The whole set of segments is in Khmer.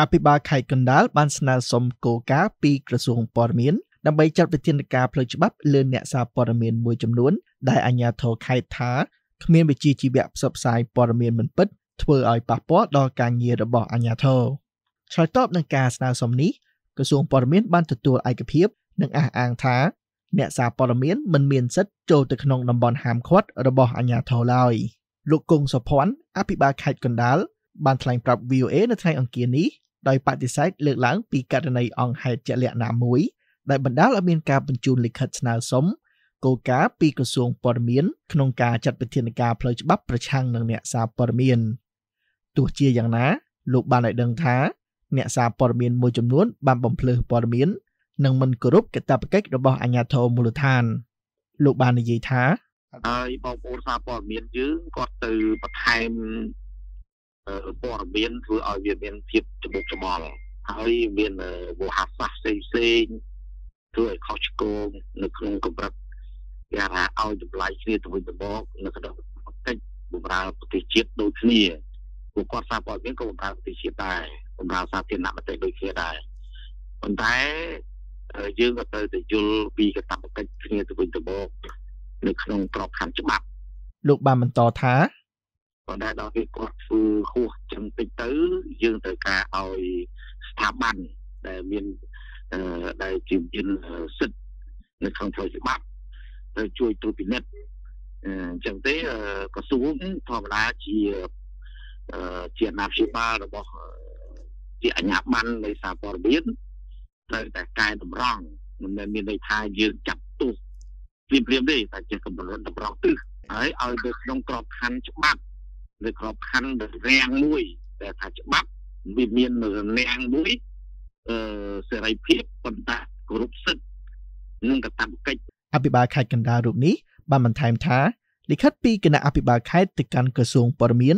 អភិបាលខេត្តកណ្ដាលបានស្នើសុំគោលការណ៍ពីក្រសួងព័ត៌មាន ដើម្បីចាត់វិធានការផ្លូវច្បាប់លើអ្នកសារព័ត៌មានមួយចំនួន ដែលអាជ្ញាធរខេត្តថាគ្មានវិជ្ជាជីវៈផ្សព្វផ្សាយព័ត៌មានមិនពិត ធ្វើឲ្យប៉ះពាល់ដល់ការងាររបស់អាជ្ញាធរឆ្លើយតបនឹងការស្នើសុំនេះក្រសួងព័ត៌មានបានទទួលឯកភាព និងអះអាងថាអ្នកសារព័ត៌មានមិនមានសិទ្ធិចូលទៅក្នុងតំបន់ហាមឃាត់របស់អាជ្ញាធរឡើយលោកគង់សុភ័ណ្ឌអភិបាលខេត្តកណ្ដាលបានថ្លែងប្រាប់ VOA នៅថ្ងៃអង្គារនេះដោយបដិសេធលើកឡើងពីករណីអង្គហេតុជាក់លាក់ណាមួយដែលបណ្ដាលឲ្យមានការបញ្ជូនលិខិតស្នើសុំគោលការណ៍ពីក្រសួងព័ត៌មានក្នុងការចាត់វិធានការផ្លូវច្បាប់ប្រឆាំងនឹងអ្នកសារព័ត៌មានទោះជាយ៉ាងណាលោកបានឲ្យដឹងថាអ្នកសារព័ត៌មានមួយចំនួនបានបំភ្លឺព័ត៌មាននិងមិនគោរពកាតព្វកិច្ចរបស់អាជ្ញាធរមូលដ្ឋាន លោកបាននិយាយថាហើយបងប្អូនសារព័ត៌មានយើងគាត់ទៅបន្ថែមព័ត៌មានធ្វើឲ្យវាមានភាពច្បុកច្បល់ហើយមានវោហារសាស្ត្រផ្សេងៗធ្វើឲ្យខុសឆ្គងនៅក្នុងកម្រិតគេថាឲ្យតម្លៃគ្នាទៅវិញទៅមកនៅក្នុងកិច្ចបម្រើប្រទេសជាតិដូចគ្នាពួកគាត់សារព័ត៌មានក៏បម្រើប្រទេសជាតិដែរបម្រើសាធារណមតិដូចគ្នាដែរប៉ុន្តែយើងក៏ត្រូវតែយល់ពីកាតព្វកិច្ចគ្នាទៅវិញទៅមកនៅក្នុងក្របខ័ណ្ឌច្បាប់ លោកបានបន្តថាប៉ុន្តែដល់ពេលគាត់ធ្វើហួសចឹងតិចទៅយើងត្រូវការឲ្យស្ថាប័នដែលមានដែលជាមានសិទ្ធិនៅក្នុងផ្លូវច្បាប់ទៅជួយត្រួតពិនិត្យអញ្ចឹងទេក្រសួងធម្មតាជាជាអាណាព្យាបាលរបស់ជាអាជ្ញាប័ណ្ណនៃសារព័ត៌មានត្រូវតែកែតម្រង់មិនមែនមានន័យថាយើងចាប់ទោសព្រាមព្រាមទេតែជាកម្រិតតម្រង់ទិសហើយឲ្យទៅក្នុងក្របខ័ណ្ឌច្បាប់ឬក៏ខណ្ឌរាំងមួយដែលថាច្បាប់វាមានរាំងមួយអឺសេរីភាពប៉ុន្តែគោរពសិទ្ធិនិងកាតព្វកិច្ចអភិបាលខេត្តកណ្ដាលរូបនេះបានបន្ថែមថាលិខិតពីគណៈអភិបាលខេត្តទៅកាន់ក្រសួងព័ត៌មាន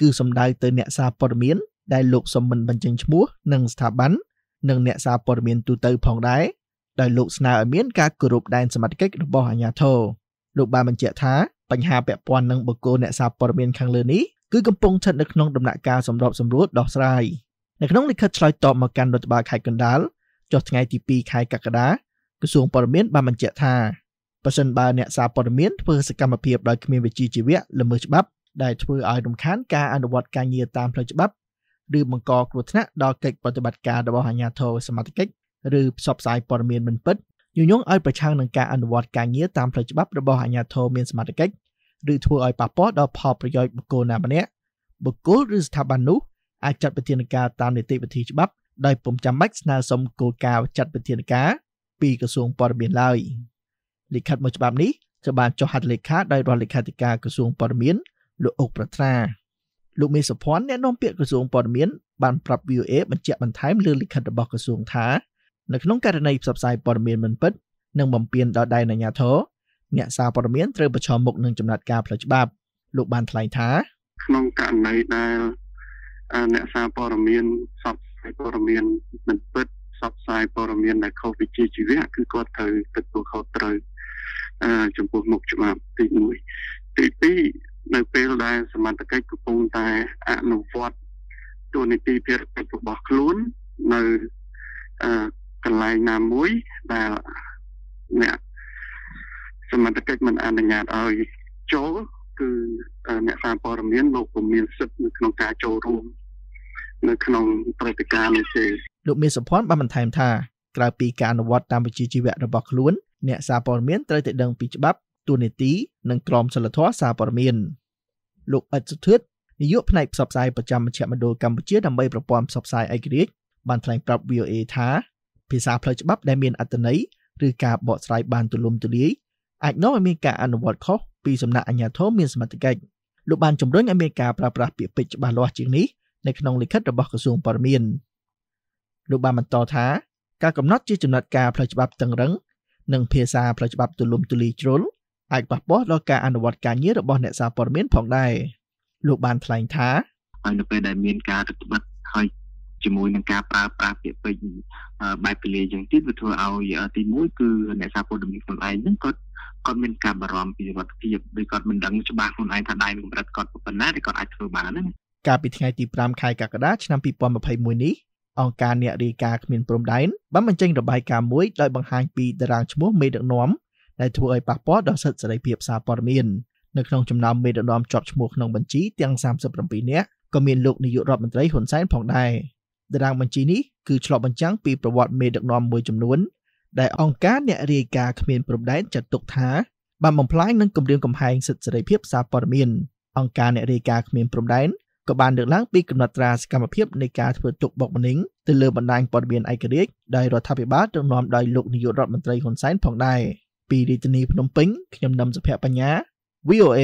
គឺសំដៅទៅអ្នកសារព័ត៌មានដែលលោកសំមិនបញ្ចេញឈ្មោះនិងស្ថាប័ននិងអ្នកសារព័ត៌មានទូទៅ ផងដែរដោយលោកស្នើឲ្យមានការគោរពដែនសមត្ថកិច្ចរបស់អាជ្ញាធរលោកបានបញ្ជាក់ថាបញ្ហាពាក់ព័ន្ធនឹងបុគ្គលអ្នកសារព័ត៌មានខាងលើនេះគឺកំពុងស្ថិតនៅក្នុងដំណាក់កាលសម្របសម្រួលដោះស្រាយនៅក្នុងលិខិតឆ្លើយតបមកកាន់រដ្ឋបាលខេត្តកណ្ដាលចុះថ្ងៃទី2ខែកក្កដាក្រសួងព័ត៌មានបានបញ្ជាក់ថាបើសិនបើអ្នកសារព័ត៌មានធ្វើសកម្មភាពដោយគ្មានវិជ្ជាជីវៈល្មើសច្បាប់ ដែលធ្វើឲ្យរំខានការអនុវត្តការងារតាមផ្លូវច្បាប់ឬបង្កគ្រោះថ្នាក់ដល់កិច្ចប្រតិបត្តិការរបស់អាជ្ញាធរសមត្ថកិច្ចឬផ្សព្វផ្សាយព័ត៌មានមិនពិតញញងឲ្យប្រឆាំងនឹងការអនុវត្តការងារតាមផ្លូវច្បាប់របស់អាជ្ញាធរមានសមត្ថកិច្ចឬធ្វើឲ្យប៉ះពាល់ដល់ផលប្រយោជន៍បុគ្គលណាម្នាក់បុគ្គលឬស្ថាប័ននោះអាចចាត់វិធានការតាមនីតិវិធីច្បាប់ដោយពុំចាំបាច់ស្នើសុំគោលការណ៍ចាត់វិធានការពីក្រសួងព័ត៌មានឡើយលិខិតមួយច្បាប់នេះត្រូវបានចុះហត្ថលេខាដោយរដ្ឋលេខាធិការក្រសួងព័ត៌មានលោកអុកប្រត្រាលោកមេសុភ័ណ្ឌអ្នកនាំពាក្យក្រសួងព័ត៌មានបានប្រាប់ VOA បញ្ជាក់បន្ថែមលើលិខិតរបស់ក្រសួងថានៅក្នុងករណីផ្សព្វផ្សាយព័ត៌មានមិនពិតនិងបំពានដល់ដែនអាជ្ញាធរអ្នកសារព័ត៌មានត្រូវប្រឈមមុខនឹងចំណាត់ការផ្លូវច្បាប់លោកបានថ្លែងថាក្នុងករណីដែលអ្នកសារព័ត៌មានផ្សព្វផ្សាយព័ត៌មានមិនពិតផ្សព្វផ្សាយព័ត៌មានដែលខុសវិជ្ជាជីវៈគឺគាត់ត្រូវទទួលខុសត្រូវចំពោះមុខច្បាប់ទី1ទី2នៅពេលដែលសមត្ថកិច្ចកំពុងតែអនុវត្តទូនីតិភារកិច្ចរបស់ខ្លួននៅកន្លែងណាមួយដែលអ្នកសមត្ថកិច្ចមិនអនុញ្ញាតឲ្យចូលគឺអ្នកសារព័ត៌មាន លោកពុំមានសិទ្ធិនៅក្នុងការចូលរួមនៅ ក្នុងព្រឹត្តិការណ៍នេះទេលោកមានសុភ័ណ្ឌបានបន្ថែមថាក្រៅពីការអនុវត្តតាមវិជ្ជាជីវៈរបស់ខ្លួន អ្នកសារព័ត៌មាន ត្រូវតែដឹងពីច្បាប់ទូនីតិនិងក្រមសីលធម៌សារព័ត៌មានលោកអិតសុធិតនាយកផ្នែកផ្សព្វផ្សាយប្រចាំមជ្ឈមណ្ឌលកម្ពុជាដើម្បីប្រព័ន្ធផ្សព្វផ្សាយឯករាជ្យបានថ្លែងប្រាប់ VOA ថាភាសាផ្លូវច្បាប់ដែលមានអត្ថន័យឬការបកស្រាយបានទូលំទូលាយអាចនាំឲ្យមានការអនុវត្តខុសពីសំណាក់អាជ្ញាធរមានសមត្ថកិច្ចលោកបានជំរុញឲ្យមានការប្រើប្រាស់ពាក្យពេចន៍ច្បាស់លាស់ជាងនេះនៅក្នុងលិខិតរបស់ក្រសួងព័ត៌មានលោកបានបន្តថា ការកំណត់ជាចំណាត់ការផ្លូវច្បាប់តឹងរឹងនិងភាសាផ្លូវច្បាប់ទូលំទូលាយជ្រុលអាចប៉ះពាល់ដល់ការអនុវត្តការងាររបស់អ្នកសារព័ត៌មាន ផងដែរលោកបានថ្លែងថាហើយនៅពេលដែលមានការទទួលបិទហើយជាមួយនឹងការប្រើប្រាស់ពាក្យពេចន៍បែបពលាយ៉ាងទៀតវាធ្វើឲ្យទីមួយគឺអ្នកសារព័ត៌មានខ្លួនឯងហ្នឹងគាត់គាត់មានការបារម្ភពីសុខភាពឬគាត់មិនដឹងច្បាស់ខ្លួនឯងថាដៃកម្រិតគាត់ប៉ុណ្ណាឬគាត់អាចធ្វើបានហ្នឹងកាលពីថ្ងៃទី5ខែកក្កដាឆ្នាំ2021នេះអង្គការអ្នករាយការណ៍គ្មានព្រំដែនបានបញ្ចេញរបាយការណ៍មួយដោយបង្ហាញពីតារាងឈ្មោះ មេដឹកនាំដែលធ្វើឲ្យប៉ះពាល់ដល់សិទ្ធិសេរីភាព សារព័ត៌មាននៅក្នុងចំណោមមេដឹកនាំជាប់ឈ្មោះក្នុងបញ្ជីទាំង37នាក់ក៏មានលោកនាយករដ្ឋមន្ត្រីហ៊ុនសែនផងដែរ។តារាងបញ្ជីនេះគឺឆ្លុះបញ្ចាំងពីប្រវត្តិមេដឹកនាំមួយចំនួនដែលអង្គការអ្នករាយការណ៍គ្មានព្រំដែនចាត់ទុកថាបានបំផ្លាញនិងគំរាមកំហែងសិទ្ធិសេរីភាពសារព័ត៌មានអង្គការអ្នករាយការណ៍គ្មានព្រំដែនក៏បានលើកឡើងពីកំណត់ត្រាសកម្មភាពនៃការធ្វើទុកបុកម្នេញទៅលើបណ្ដាញព័ត៌មានឯករាជ្យដោយរដ្ឋាភិបាលដឹកនាំដោយលោកនាយករដ្ឋមន្ត្រីហ៊ុនសែនផងដែរពីរាជធានីភ្នំពេញខ្ញុំនឹមសុភ័ក្របញ្ញា VOA